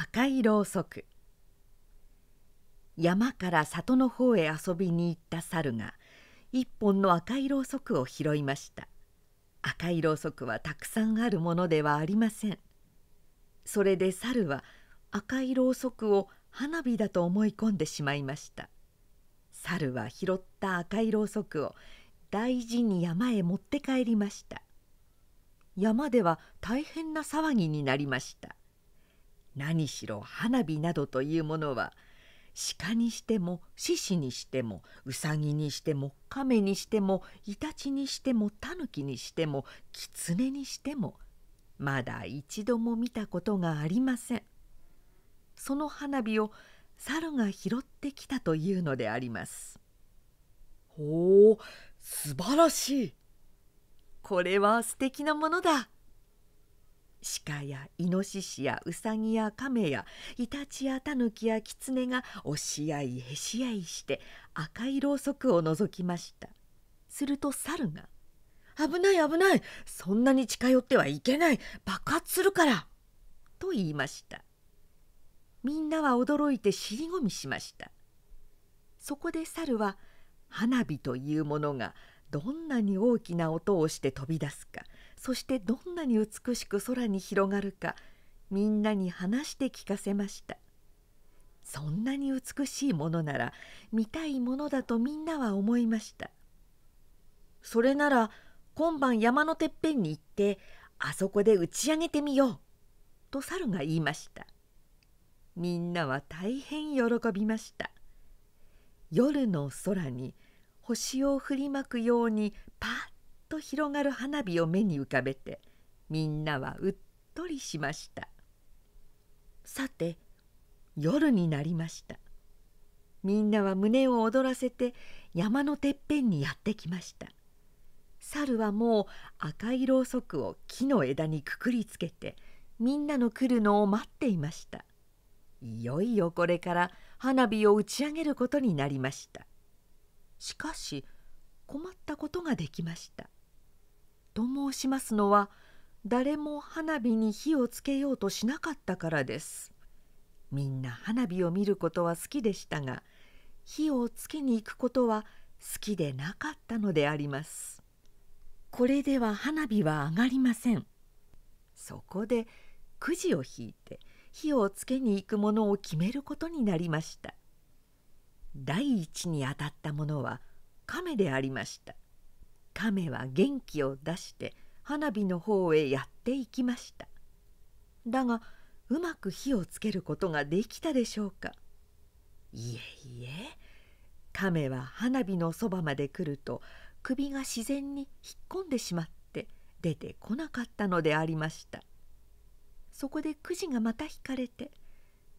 赤いろうそく山から里の方へ遊びに行った猿が一本の赤いろうそくを拾いました赤いろうそくはたくさんあるものではありませんそれで猿は赤いろうそくを花火だと思い込んでしまいました猿は拾った赤いろうそくを大事に山へ持って帰りました山では大変な騒ぎになりました何しろ花火などというものは鹿にしても獅子にしてもうさぎにしても亀にしてもイタチにしてもタヌキにしてもキツネにしてもまだ一度も見たことがありません。その花火を猿が拾ってきたというのであります。ほお素晴らしいこれは素敵なものだ鹿やイノシシやウサギやカメやイタチやタヌキやキツネが押し合いへし合いして赤いろうそくをのぞきましたすると猿が「危ない危ないそんなに近寄ってはいけない爆発するから」と言いましたみんなは驚いて尻込みしましたそこで猿は花火というものがどんなに大きな音をして飛び出すかそしてどんなに美しく空に広がるかみんなに話して聞かせましたそんなに美しいものなら見たいものだとみんなは思いましたそれなら今晩山のてっぺんに行ってあそこで打ち上げてみようと猿が言いましたみんなは大変喜びました夜の空に星を振りまくようにパッと広がる花火を目に浮かべてみんなはうっとりしましたさて夜になりましたみんなは胸を躍らせて山のてっぺんにやってきました猿はもう赤いろうそくを木の枝にくくりつけてみんなの来るのを待っていましたいよいよこれから花火を打ち上げることになりましたしかし困ったことができましたと申しますのは誰も花火に火をつけようとしなかったからですみんな花火を見ることは好きでしたが火をつけに行くことは好きでなかったのでありますこれでは花火は上がりませんそこでくじを引いて火をつけに行くものを決めることになりました第一に当たったものは亀でありました亀は元気を出して花火の方へやっていきましただがうまく火をつけることができたでしょうかいえいえ亀は花火のそばまで来ると首が自然に引っ込んでしまって出てこなかったのでありましたそこでくじがまた引かれて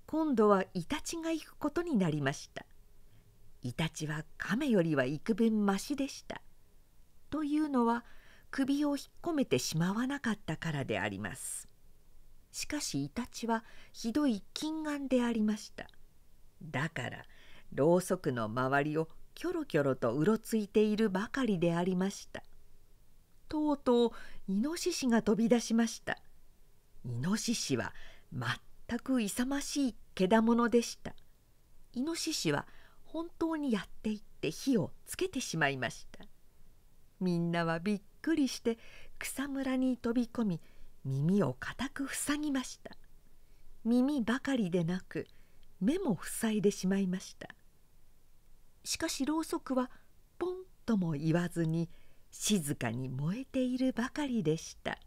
今度はイタチが行くことになりましたイタチは亀よりは幾分ましでしたというのは首を引っ込めてしまわなかったからであります。しかしイタチはひどい禁眼でありました。だからろうそくの周りをキョロキョロとうろついているばかりでありました。とうとうイノシシが飛び出しました。イノシシは全く勇ましいけだものでした。イノシシは本当にやっていって火をつけてしまいました。みんなはびっくりして草むらに飛び込み耳を固く塞ぎました耳ばかりでなく目も塞いでしまいましたしかしろうそくはポンとも言わずに静かに燃えているばかりでした